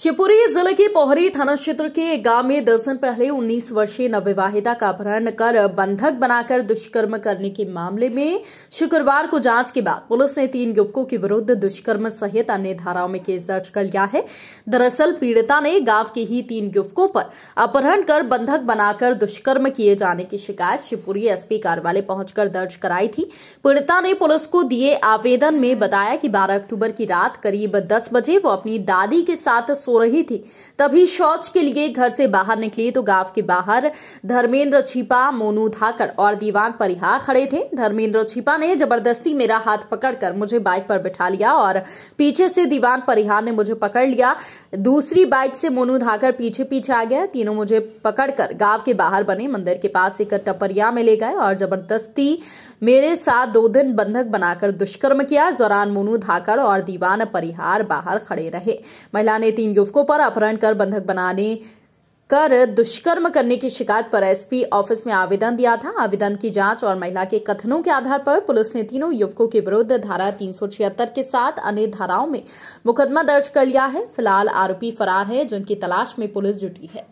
शिवपुरी जिले के पोहरी थाना क्षेत्र के एक गांव में दस दिन पहले 19 वर्षीय नवविवाहिता का अपहरण कर बंधक बनाकर दुष्कर्म करने के मामले में शुक्रवार को जांच के बाद पुलिस ने तीन युवकों के विरुद्ध दुष्कर्म सहित अन्य धाराओं में केस दर्ज कर लिया है दरअसल पीड़िता ने गांव के ही तीन युवकों पर अपहरण कर बंधक बनाकर दुष्कर्म किए जाने की शिकायत शिवपुरी एसपी कार्यालय पहुंचकर दर्ज कराई थी पीड़िता ने पुलिस को दिए आवेदन में बताया कि बारह अक्टूबर की रात करीब दस बजे वो अपनी दादी के साथ सो रही थी तभी शौच के लिए घर से बाहर निकली तो गांव के बाहर धर्मेंद्र छिपा मोनू धाकर और दीवान परिहार खड़े थे धर्मेंद्र छिपा ने जबरदस्ती मेरा हाथ पकड़कर मुझे बाइक पर बिठा लिया और पीछे से दीवान परिहार ने मुझे पकड़ लिया दूसरी बाइक से मोनू धाकर पीछे पीछे आ गया तीनों मुझे पकड़कर गांव के बाहर बने मंदिर के पास एक टपरिया में ले गए और जबरदस्ती मेरे साथ दो दिन बंधक बनाकर दुष्कर्म किया इस दौरान मोनू धाकर और दीवान परिहार बाहर खड़े रहे महिला ने तीन तीन युवकों पर अपहरण कर बंधक बनाने कर दुष्कर्म करने की शिकायत पर एसपी ऑफिस में आवेदन दिया था आवेदन की जांच और महिला के कथनों के आधार पर पुलिस ने तीनों युवकों के विरुद्ध धारा तीन के साथ अन्य धाराओं में मुकदमा दर्ज कर लिया है फिलहाल आरोपी फरार है जिनकी तलाश में पुलिस जुटी है